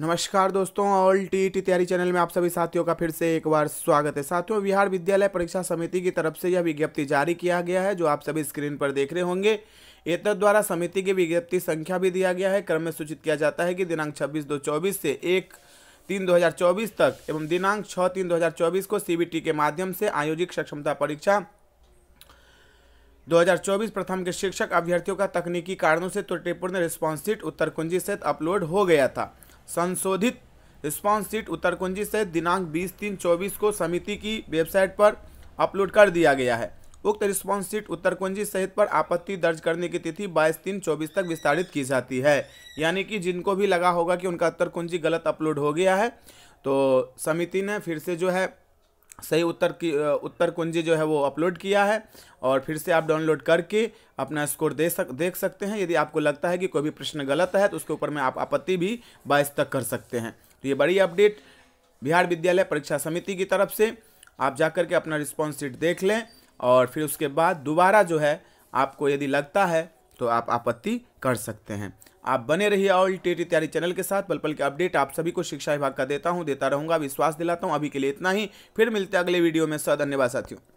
नमस्कार दोस्तों all T T तैयारी चैनल में आप सभी साथियों का फिर से एक बार स्वागत है साथियों बिहार विद्यालय परीक्षा समिति की तरफ से यह विज्ञप्ति जारी किया गया है जो आप सभी स्क्रीन पर देख रहे होंगे एतद द्वारा समिति की विज्ञप्ति संख्या भी दिया गया है क्रम में सूचित किया जाता है कि दिनांक छब्बीस दो चौबीस से एक तीन दो तक एवं दिनांक छः तीन दो को सी के माध्यम से आयोजित सक्षमता परीक्षा 2024 प्रथम के शिक्षक अभ्यर्थियों का तकनीकी कारणों से त्रुटिपूर्ण रिस्पॉन्स सीट उत्तर कुंजी सहित अपलोड हो गया था संशोधित रिस्पॉन्स सीट उत्तर कुंजी से दिनांक बीस तीन चौबीस को समिति की वेबसाइट पर अपलोड कर दिया गया है उक्त रिस्पॉन्स सीट उत्तर कुंजी सहित पर आपत्ति दर्ज करने की तिथि 22 तीन चौबीस तक विस्तारित की जाती है यानी कि जिनको भी लगा होगा कि उनका उत्तर कुंजी गलत अपलोड हो गया है तो समिति ने फिर से जो है सही उत्तर की उत्तर कुंजी जो है वो अपलोड किया है और फिर से आप डाउनलोड करके अपना स्कोर दे सक देख सकते हैं यदि आपको लगता है कि कोई भी प्रश्न गलत है तो उसके ऊपर में आप आपत्ति भी बाईस तक कर सकते हैं तो ये बड़ी अपडेट बिहार विद्यालय परीक्षा समिति की तरफ से आप जा के अपना रिस्पॉन्स सीट देख लें और फिर उसके बाद दोबारा जो है आपको यदि लगता है तो आप आपत्ति कर सकते हैं आप बने रहिए ऑल टेटी तैयारी चैनल के साथ पल पल के अपडेट आप सभी को शिक्षा विभाग का देता हूँ देता रहूँगा विश्वास दिलाता हूँ अभी के लिए इतना ही फिर मिलते हैं अगले वीडियो में सर धन्यवाद साथियों